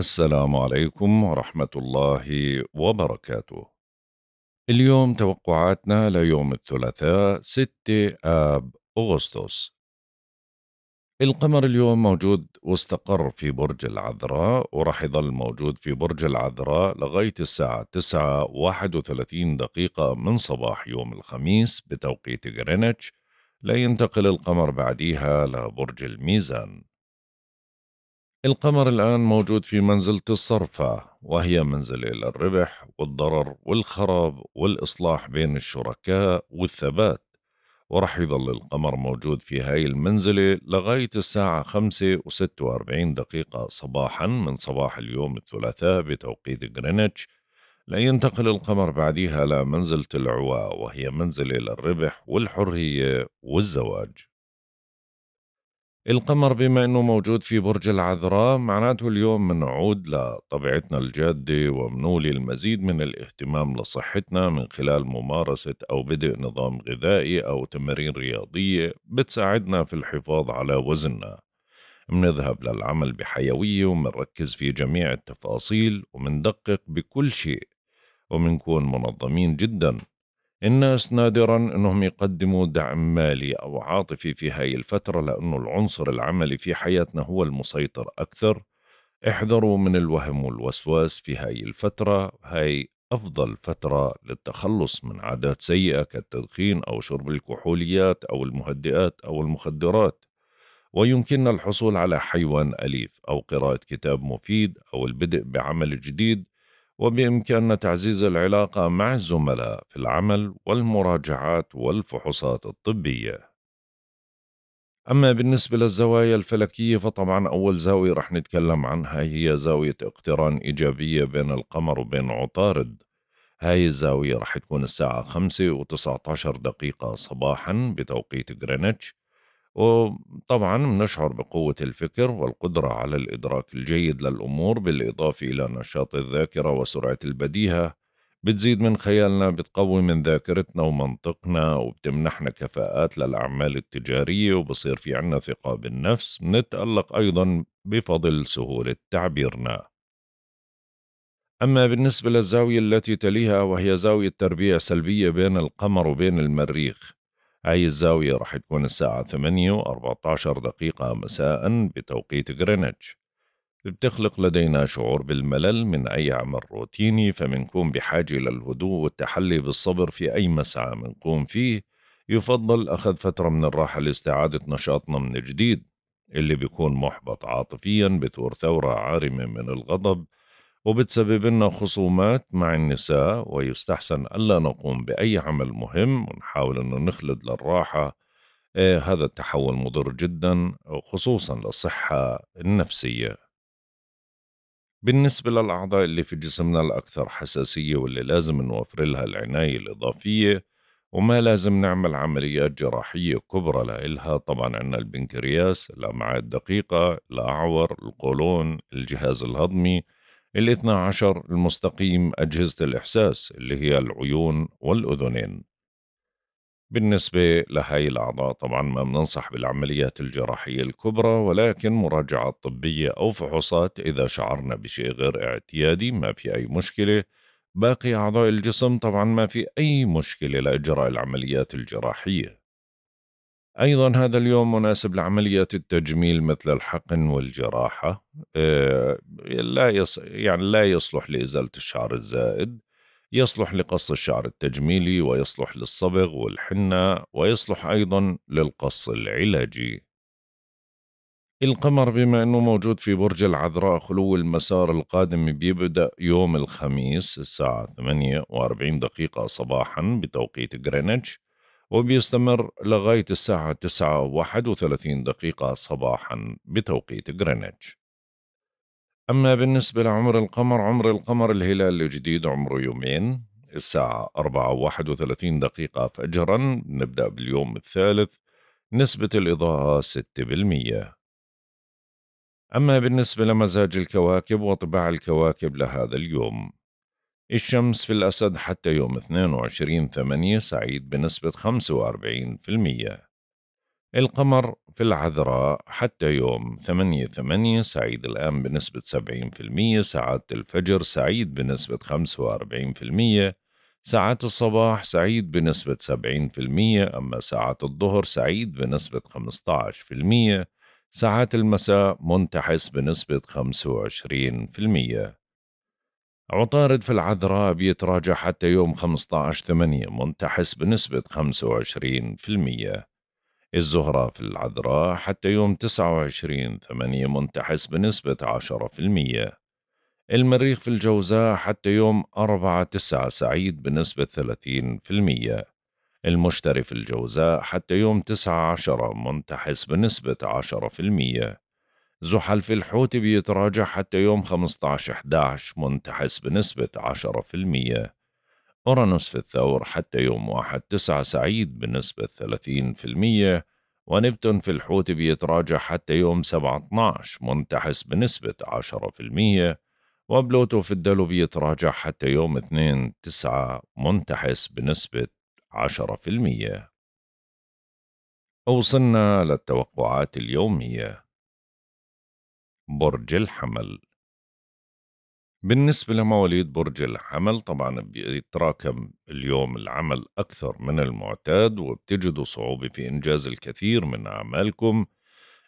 السلام عليكم ورحمة الله وبركاته. اليوم توقعاتنا ليوم الثلاثاء 6 آب أغسطس. القمر اليوم موجود واستقر في برج العذراء وراح يظل موجود في برج العذراء لغاية الساعة 9 31 دقيقة من صباح يوم الخميس بتوقيت غرينتش لينتقل القمر بعديها لبرج الميزان القمر الآن موجود في منزلة الصرفة وهي منزلة للربح والضرر والخراب والإصلاح بين الشركاء والثبات ورح يظل القمر موجود في هاي المنزلة لغاية الساعة 5 و 46 دقيقة صباحا من صباح اليوم الثلاثاء بتوقيت غرينتش لينتقل القمر بعديها لمنزلة العواء وهي منزلة للربح والحرية والزواج القمر بما انه موجود في برج العذراء معناته اليوم منعود لطبيعتنا الجاده ومنولي المزيد من الاهتمام لصحتنا من خلال ممارسه او بدء نظام غذائي او تمارين رياضيه بتساعدنا في الحفاظ على وزننا منذهب للعمل بحيويه ومنركز في جميع التفاصيل ومندقق بكل شيء ومنكون منظمين جدا الناس نادرا انهم يقدموا دعم مالي او عاطفي في هاي الفترة لانه العنصر العملي في حياتنا هو المسيطر اكثر احذروا من الوهم والوسواس في هاي الفترة هاي أفضل فترة للتخلص من عادات سيئة كالتدخين أو شرب الكحوليات أو المهدئات أو المخدرات ويمكننا الحصول على حيوان أليف أو قراءة كتاب مفيد أو البدء بعمل جديد وبإمكاننا تعزيز العلاقة مع الزملاء في العمل والمراجعات والفحوصات الطبية. أما بالنسبة للزوايا الفلكية فطبعا أول زاوية رح نتكلم عنها هي زاوية اقتران إيجابية بين القمر وبين عطارد هاي الزاوية رح تكون الساعة خمسة و عشر دقيقة صباحا بتوقيت غرينتش وطبعا بنشعر بقوة الفكر والقدرة على الإدراك الجيد للأمور بالإضافة إلى نشاط الذاكرة وسرعة البديهة بتزيد من خيالنا بتقوي من ذاكرتنا ومنطقنا وبتمنحنا كفاءات للأعمال التجارية وبصير في عنا ثقة بالنفس بنتألق أيضا بفضل سهولة تعبيرنا أما بالنسبة للزاوية التي تليها وهي زاوية تربيع سلبية بين القمر وبين المريخ هاي الزاوية راح تكون الساعة 8 و14 دقيقة مساء بتوقيت غرينتش بتخلق لدينا شعور بالملل من أي عمل روتيني فمنكون بحاجة للهدوء والتحلي بالصبر في أي مسعى منقوم فيه يفضل أخذ فترة من الراحة لاستعادة نشاطنا من جديد اللي بيكون محبط عاطفيا بثور ثورة عارمة من الغضب وبتسبب لنا خصومات مع النساء ويستحسن ألا نقوم بأي عمل مهم ونحاول أنه نخلد للراحة إيه هذا التحول مضر جدا خصوصا للصحة النفسية بالنسبة للأعضاء اللي في جسمنا الأكثر حساسية واللي لازم نوفر لها العناية الإضافية وما لازم نعمل عمليات جراحية كبرى لإلها طبعا عندنا البنكرياس الأمعاء الدقيقة الأعور القولون الجهاز الهضمي الاثنى عشر المستقيم أجهزة الإحساس اللي هي العيون والأذنين بالنسبة لهاي الأعضاء طبعا ما بننصح بالعمليات الجراحية الكبرى ولكن مراجعة طبية أو فحوصات إذا شعرنا بشيء غير اعتيادي ما في أي مشكلة باقي أعضاء الجسم طبعا ما في أي مشكلة لإجراء العمليات الجراحية أيضا هذا اليوم مناسب لعمليات التجميل مثل الحقن والجراحة آه، لا يص... يعني لا يصلح لإزالة الشعر الزائد يصلح لقص الشعر التجميلي ويصلح للصبغ والحنة ويصلح أيضا للقص العلاجي القمر بما أنه موجود في برج العذراء خلو المسار القادم بيبدأ يوم الخميس الساعة 48 دقيقة صباحا بتوقيت غرينتش وبيستمر لغاية الساعة تسعة وواحد وثلاثين دقيقة صباحا بتوقيت غرينتش أما بالنسبة لعمر القمر عمر القمر الهلال الجديد عمره يومين الساعة أربعة وواحد وثلاثين دقيقة فجرا نبدأ باليوم الثالث نسبة الإضاءة ستة بالمية أما بالنسبة لمزاج الكواكب وطباع الكواكب لهذا اليوم الشمس في الأسد حتى يوم 22 ثمانية سعيد بنسبة 45% القمر في العذراء حتى يوم 8 ثمانية سعيد الآن بنسبة 70% ساعات الفجر سعيد بنسبة 45% ساعات الصباح سعيد بنسبة 70% أما ساعات الظهر سعيد بنسبة 15% ساعات المساء منتحس بنسبة 25% عطارد في العذراء بيتراجع حتى يوم 15 8 منتحس بنسبة 25% الزهرة في العذراء حتى يوم 29 8 منتحس بنسبة 10% المريخ في الجوزاء حتى يوم 4 9 سعيد بنسبة 30% المشتري في الجوزاء حتى يوم تسعة عشرة منتحس بنسبة 10% زحل في الحوت بيتراجع حتى يوم 15/11 منتحس بنسبة 10%، أورانوس في الثور حتى يوم 1/9 سعيد بنسبة 30%، ونبتون في الحوت بيتراجع حتى يوم 17 منتحس بنسبة 10%، وبلوتو في الدلو بيتراجع حتى يوم 2 9 منتحس بنسبة 10% وصلنا للتوقعات اليومية برج الحمل بالنسبة لمواليد برج الحمل طبعا بيتراكم اليوم العمل أكثر من المعتاد وبتجدوا صعوبة في إنجاز الكثير من أعمالكم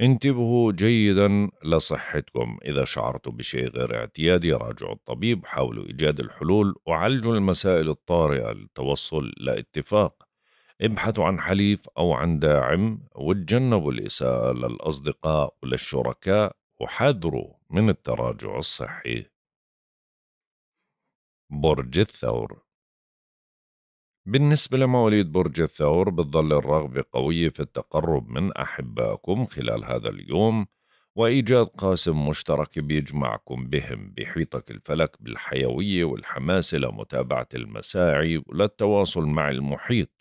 انتبهوا جيدا لصحتكم إذا شعرتوا بشيء غير اعتيادي راجعوا الطبيب حاولوا إيجاد الحلول وعالجوا المسائل الطارئة للتوصل لاتفاق ابحثوا عن حليف أو عن داعم وتجنبوا الإساءة للأصدقاء وللشركاء وحذروا من التراجع الصحي برج الثور بالنسبة لمواليد برج الثور بتظل الرغبة قوية في التقرب من أحبائكم خلال هذا اليوم وإيجاد قاسم مشترك بيجمعكم بهم بيحيطك الفلك بالحيوية والحماسة لمتابعة المساعي وللتواصل مع المحيط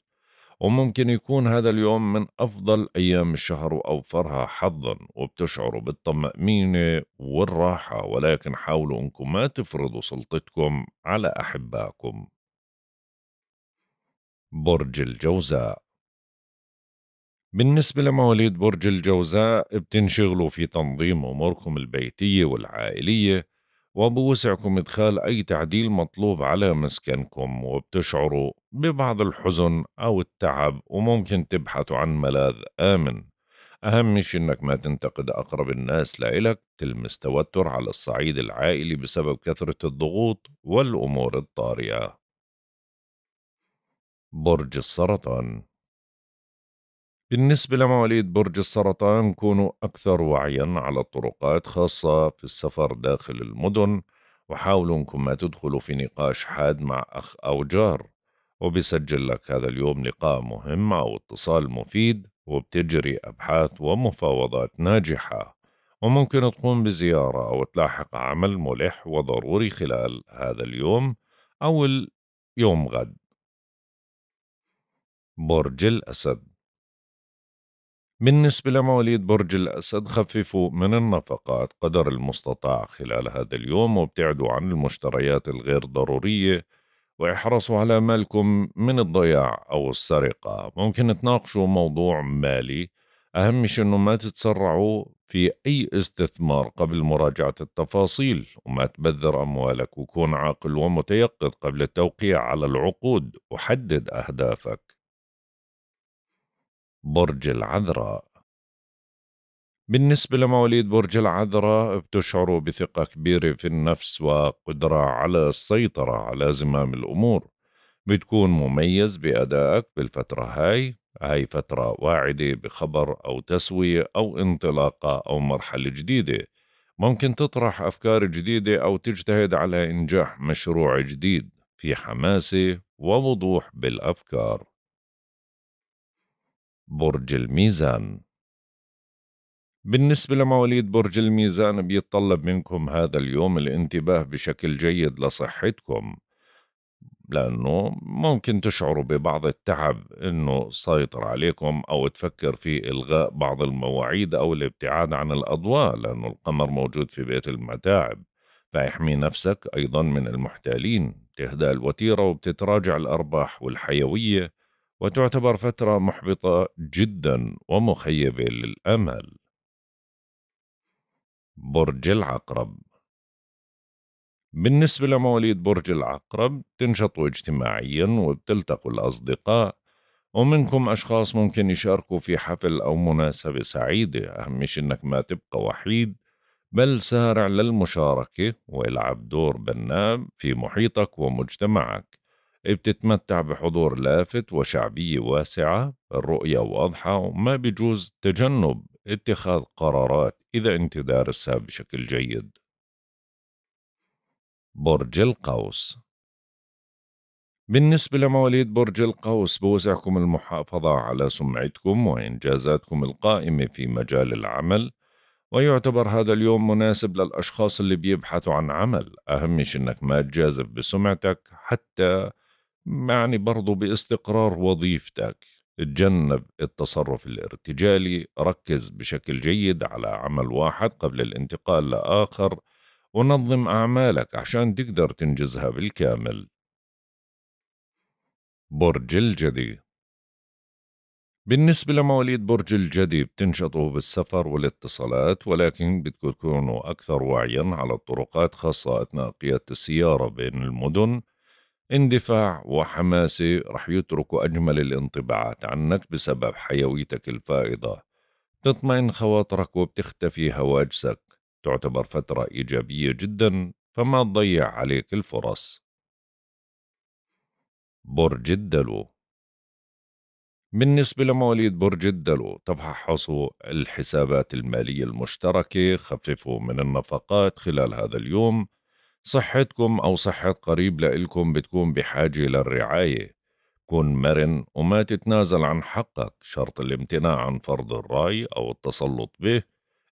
وممكن يكون هذا اليوم من أفضل أيام الشهر وأوفرها حظا وبتشعروا بالطمأنينة والراحة ولكن حاولوا أنكم ما تفرضوا سلطتكم على أحبائكم برج الجوزاء بالنسبة لمواليد برج الجوزاء بتنشغلوا في تنظيم أموركم البيتية والعائلية وبوسعكم إدخال أي تعديل مطلوب على مسكنكم وبتشعروا ببعض الحزن أو التعب وممكن تبحثوا عن ملاذ آمن أهم شيء إنك ما تنتقد أقرب الناس لإلك تلمس توتر على الصعيد العائلي بسبب كثرة الضغوط والأمور الطارئة برج السرطان بالنسبة لمواليد برج السرطان كونوا أكثر وعيا على الطرقات خاصة في السفر داخل المدن وحاولوا أنكم ما تدخلوا في نقاش حاد مع أخ أو جار وبيسجل لك هذا اليوم لقاء مهم أو اتصال مفيد وبتجري أبحاث ومفاوضات ناجحة وممكن تقوم بزيارة أو تلاحق عمل ملح وضروري خلال هذا اليوم أو اليوم غد برج الأسد بالنسبة لمواليد برج الأسد خففوا من النفقات قدر المستطاع خلال هذا اليوم وابتعدوا عن المشتريات الغير ضرورية واحرصوا على مالكم من الضياع أو السرقة ممكن تناقشوا موضوع مالي أهم شيء أنه ما تتسرعوا في أي استثمار قبل مراجعة التفاصيل وما تبذر أموالك وكون عاقل ومتيقظ قبل التوقيع على العقود وحدد أهدافك برج العذراء بالنسبة لمواليد برج العذراء بتشعروا بثقة كبيرة في النفس وقدرة على السيطرة على زمام الأمور بتكون مميز بأدائك بالفترة هاي هاي فترة واعدة بخبر أو تسوية أو انطلاقة أو مرحلة جديدة ممكن تطرح أفكار جديدة أو تجتهد على إنجاح مشروع جديد في حماسة ووضوح بالأفكار برج الميزان بالنسبة لمواليد برج الميزان بيتطلب منكم هذا اليوم الانتباه بشكل جيد لصحتكم لأنه ممكن تشعروا ببعض التعب أنه سيطر عليكم أو تفكر في إلغاء بعض المواعيد أو الابتعاد عن الأضواء لأنه القمر موجود في بيت المتاعب فاحمي نفسك أيضا من المحتالين تهدأ الوتيرة وبتتراجع الأرباح والحيوية وتعتبر فترة محبطة جدا ومخيبة للأمل. برج العقرب بالنسبة لمواليد برج العقرب تنشطوا اجتماعيا وبتلتقوا الأصدقاء ومنكم أشخاص ممكن يشاركوا في حفل أو مناسبة سعيدة أهم شيء إنك ما تبقى وحيد بل سارع للمشاركة والعب دور بناء في محيطك ومجتمعك إيه، بتتمتع بحضور لافت وشعبية واسعة الرؤية واضحة وما بجوز تجنب اتخاذ قرارات إذا أنت دارسها بشكل جيد برج القوس بالنسبة لمواليد برج القوس بوسعكم المحافظة على سمعتكم وإنجازاتكم القائمة في مجال العمل ويعتبر هذا اليوم مناسب للأشخاص اللي بيبحثوا عن عمل أهم شيء أنك ما تجازف بسمعتك حتى يعني برضو باستقرار وظيفتك اتجنب التصرف الارتجالي ركز بشكل جيد على عمل واحد قبل الانتقال لآخر ونظم أعمالك عشان تقدر تنجزها بالكامل برج الجدي بالنسبة لمواليد برج الجدي بتنشطوا بالسفر والاتصالات ولكن بدكم تكونوا أكثر وعيا على الطرقات خاصة أثناء قيادة السيارة بين المدن اندفاع وحماسة رح يتركوا أجمل الانطباعات عنك بسبب حيويتك الفائضة تطمئن خواطرك وبتختفي هواجسك تعتبر فترة إيجابية جدا فما تضيع عليك الفرص برج الدلو بالنسبة لمواليد برج الدلو تفحصوا الحسابات المالية المشتركة خففوا من النفقات خلال هذا اليوم صحتكم أو صحة قريب لإلكم بتكون بحاجة للرعاية كن مرن وما تتنازل عن حقك شرط الامتناع عن فرض الرأي أو التسلط به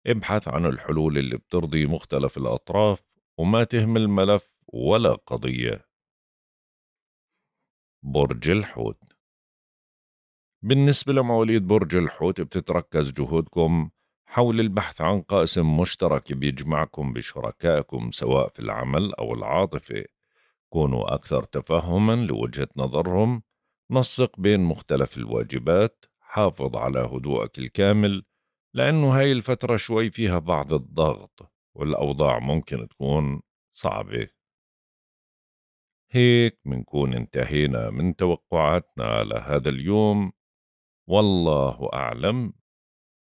ابحث عن الحلول اللي بترضي مختلف الأطراف وما تهمل ملف ولا قضية برج الحوت بالنسبة لمواليد برج الحوت بتتركز جهودكم حول البحث عن قاسم مشترك بيجمعكم بشركائكم سواء في العمل أو العاطفة كونوا أكثر تفهما لوجهة نظرهم نسق بين مختلف الواجبات حافظ على هدوءك الكامل لأنه هاي الفترة شوي فيها بعض الضغط والأوضاع ممكن تكون صعبة هيك منكون انتهينا من توقعاتنا لهذا اليوم والله أعلم